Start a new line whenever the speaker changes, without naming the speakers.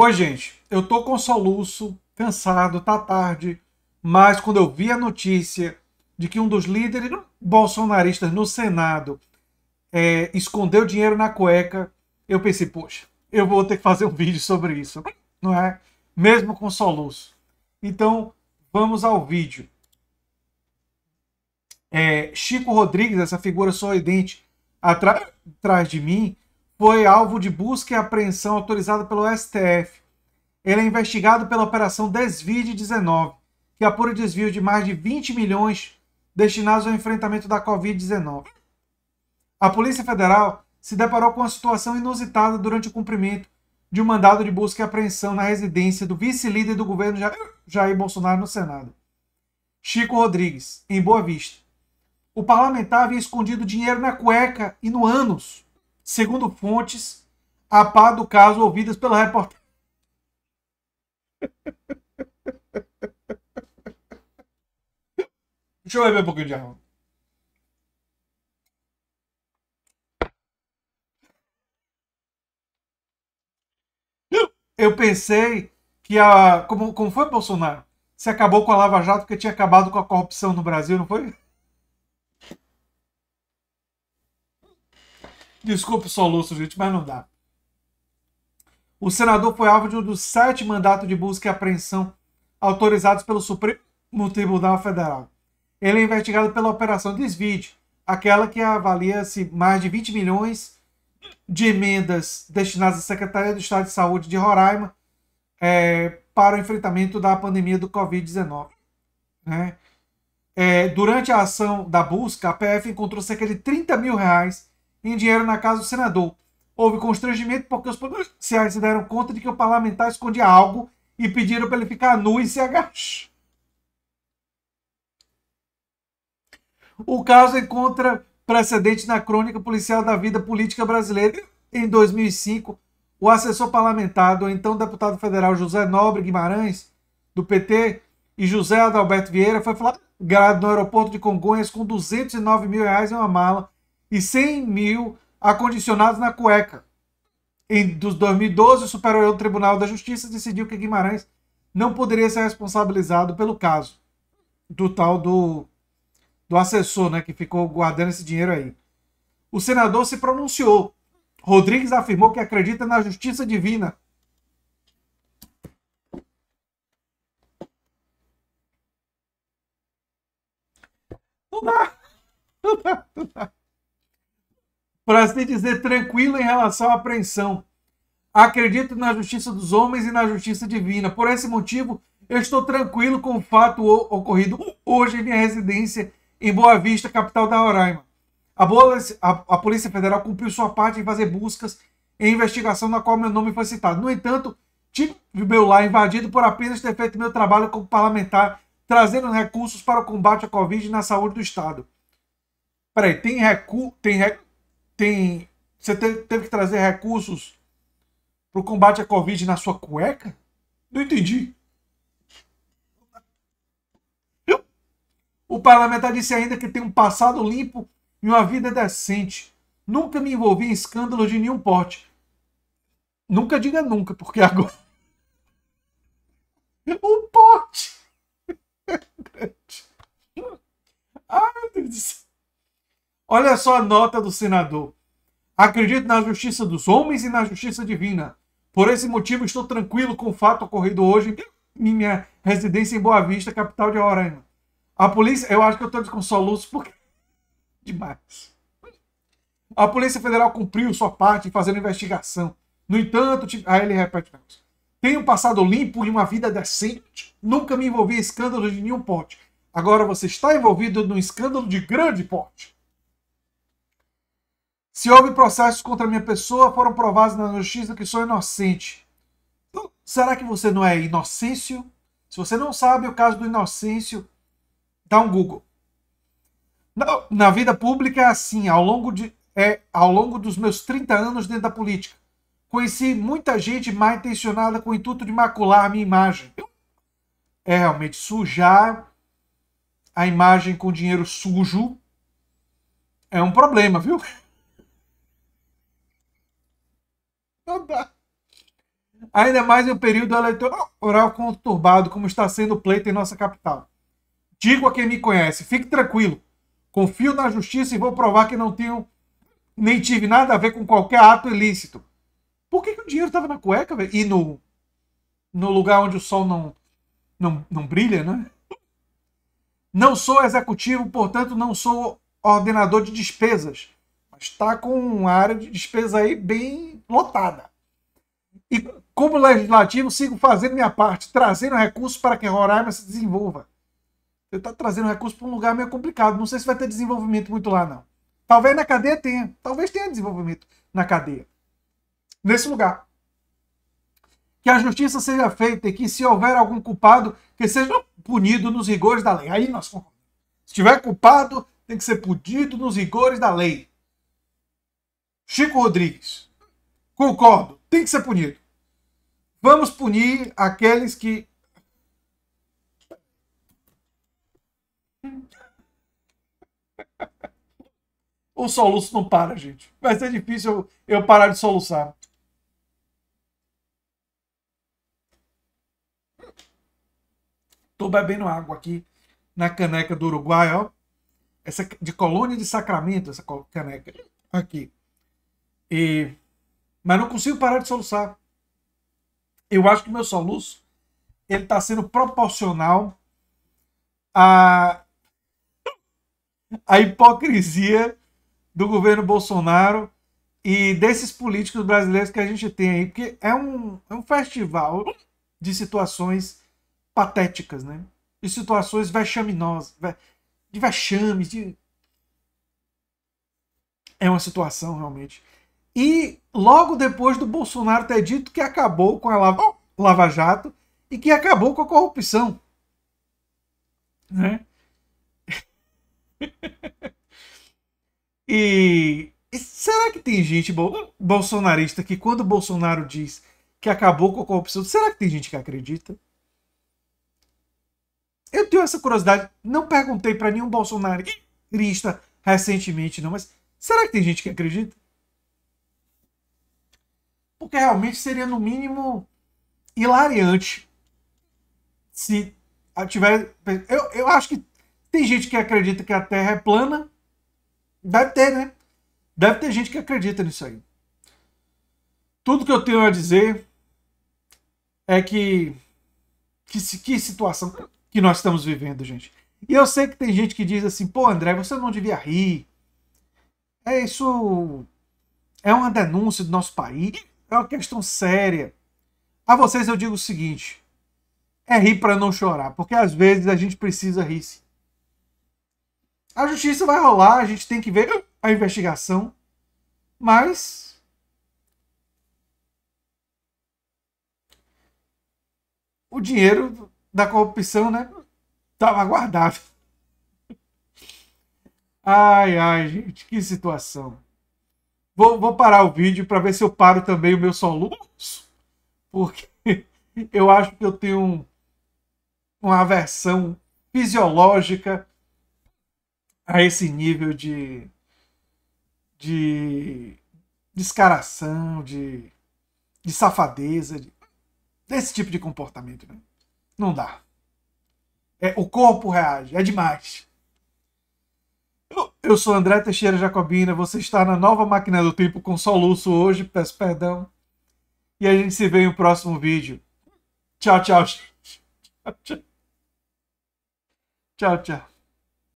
Oi, gente, eu tô com soluço, cansado, tá tarde, mas quando eu vi a notícia de que um dos líderes bolsonaristas no Senado é, escondeu dinheiro na cueca, eu pensei, poxa, eu vou ter que fazer um vídeo sobre isso, não é? Mesmo com soluço. Então, vamos ao vídeo. É, Chico Rodrigues, essa figura sorridente atrás de mim, foi alvo de busca e apreensão autorizada pelo STF. Ele é investigado pela Operação Desvide 19, que apura o desvio de mais de 20 milhões destinados ao enfrentamento da Covid-19. A Polícia Federal se deparou com uma situação inusitada durante o cumprimento de um mandado de busca e apreensão na residência do vice-líder do governo Jair Bolsonaro no Senado, Chico Rodrigues, em Boa Vista. O parlamentar havia escondido dinheiro na cueca e no ânus segundo fontes a par do caso ouvidas pela repórter Deixa eu beber um pouquinho de água. Eu pensei que a. Como, como foi Bolsonaro? Se acabou com a Lava Jato porque tinha acabado com a corrupção no Brasil, não foi? Desculpe o soluço, gente, mas não dá. O senador foi alvo de um dos sete mandatos de busca e apreensão autorizados pelo Supremo Tribunal Federal. Ele é investigado pela Operação Desvide, aquela que avalia-se mais de 20 milhões de emendas destinadas à Secretaria do Estado de Saúde de Roraima é, para o enfrentamento da pandemia do Covid-19. Né? É, durante a ação da busca, a PF encontrou cerca de 30 mil reais em dinheiro na casa do senador. Houve constrangimento porque os policiais se deram conta de que o parlamentar escondia algo e pediram para ele ficar nu e se agachar. O caso encontra precedente na crônica policial da vida política brasileira. Em 2005, o assessor parlamentar do então deputado federal José Nobre Guimarães, do PT, e José Adalberto Vieira foi flagrado no aeroporto de Congonhas com 209 mil reais em uma mala e 100 mil acondicionados na cueca. Em 2012, o Superior Tribunal da Justiça decidiu que Guimarães não poderia ser responsabilizado pelo caso do tal do, do assessor, né, que ficou guardando esse dinheiro aí. O senador se pronunciou. Rodrigues afirmou que acredita na justiça divina. Não dá. Não dá, não dá para se dizer tranquilo em relação à apreensão. Acredito na justiça dos homens e na justiça divina. Por esse motivo, eu estou tranquilo com o fato ocorrido hoje em minha residência em Boa Vista, capital da Roraima. A, a Polícia Federal cumpriu sua parte em fazer buscas e investigação na qual meu nome foi citado. No entanto, tive meu lar invadido por apenas ter feito meu trabalho como parlamentar, trazendo recursos para o combate à Covid na saúde do Estado. Peraí, tem, recu tem, re tem. Você teve, teve que trazer recursos para o combate à Covid na sua cueca? Não entendi. O parlamentar disse ainda que tem um passado limpo e uma vida decente. Nunca me envolvi em escândalo de nenhum porte. Nunca diga nunca, porque agora. O porte! Ai, meu Deus do céu. Olha só a nota do senador. Acredito na justiça dos homens e na justiça divina. Por esse motivo, estou tranquilo com o fato ocorrido hoje em minha residência em Boa Vista, capital de Roraima. A polícia, eu acho que eu estou com soluço porque. Demais. A Polícia Federal cumpriu sua parte fazendo investigação. No entanto, tive... aí ele repete: Tenho passado limpo e uma vida decente. Nunca me envolvi em escândalos de nenhum porte. Agora você está envolvido num escândalo de grande porte. Se houve processos contra minha pessoa, foram provados na justiça que sou inocente. Então, será que você não é inocêncio? Se você não sabe o caso do inocêncio, dá um Google. na vida pública é assim, ao longo, de, é, ao longo dos meus 30 anos dentro da política. Conheci muita gente mal intencionada com o intuito de macular a minha imagem. É realmente sujar a imagem com dinheiro sujo é um problema, viu? Não dá. Ainda mais em um período eleitoral conturbado, como está sendo o pleito em nossa capital. Digo a quem me conhece, fique tranquilo. Confio na justiça e vou provar que não tenho nem tive nada a ver com qualquer ato ilícito. Por que, que o dinheiro estava na cueca, velho? E no, no lugar onde o sol não, não, não brilha, né? Não sou executivo, portanto, não sou ordenador de despesas está com uma área de despesa aí bem lotada. E como legislativo, sigo fazendo minha parte, trazendo recursos para que Roraima se desenvolva. Você está trazendo recursos para um lugar meio complicado. Não sei se vai ter desenvolvimento muito lá, não. Talvez na cadeia tenha. Talvez tenha desenvolvimento na cadeia. Nesse lugar. Que a justiça seja feita e que, se houver algum culpado, que seja punido nos rigores da lei. Aí nós Se tiver culpado, tem que ser punido nos rigores da lei. Chico Rodrigues. Concordo, tem que ser punido. Vamos punir aqueles que. O soluço não para, gente. Vai ser difícil eu parar de soluçar. Tô bebendo água aqui na caneca do Uruguai, ó. Essa de Colônia de Sacramento, essa caneca aqui. E... Mas não consigo parar de soluçar. Eu acho que o meu soluço ele está sendo proporcional à, à hipocrisia do governo Bolsonaro e desses políticos brasileiros que a gente tem aí, porque é um, é um festival de situações patéticas, né? De situações vexaminosas, de vexames, de... É uma situação realmente. E logo depois do Bolsonaro ter dito que acabou com a Lava, Lava Jato e que acabou com a corrupção. Né? e, e será que tem gente bolsonarista que quando Bolsonaro diz que acabou com a corrupção, será que tem gente que acredita? Eu tenho essa curiosidade, não perguntei para nenhum bolsonarista recentemente não, mas será que tem gente que acredita? porque realmente seria no mínimo hilariante se tiver. Eu, eu acho que tem gente que acredita que a Terra é plana. Deve ter, né? Deve ter gente que acredita nisso aí. Tudo que eu tenho a dizer é que. Que, que situação que nós estamos vivendo, gente. E eu sei que tem gente que diz assim, pô, André, você não devia rir. É isso. É uma denúncia do nosso país. É uma questão séria. A vocês eu digo o seguinte: é rir para não chorar, porque às vezes a gente precisa rir. -se. A justiça vai rolar, a gente tem que ver a investigação, mas o dinheiro da corrupção, né, tava guardado. Ai, ai, gente, que situação. Vou, vou parar o vídeo para ver se eu paro também o meu soluço, porque eu acho que eu tenho um, uma aversão fisiológica a esse nível de, de descaração, de, de safadeza, de, desse tipo de comportamento. Né? Não dá. É, o corpo reage, é demais. Eu sou André Teixeira Jacobina, você está na nova máquina do tempo com soluço hoje, peço perdão. E a gente se vê no próximo vídeo. Tchau, tchau. Tchau, tchau. Tchau, tchau.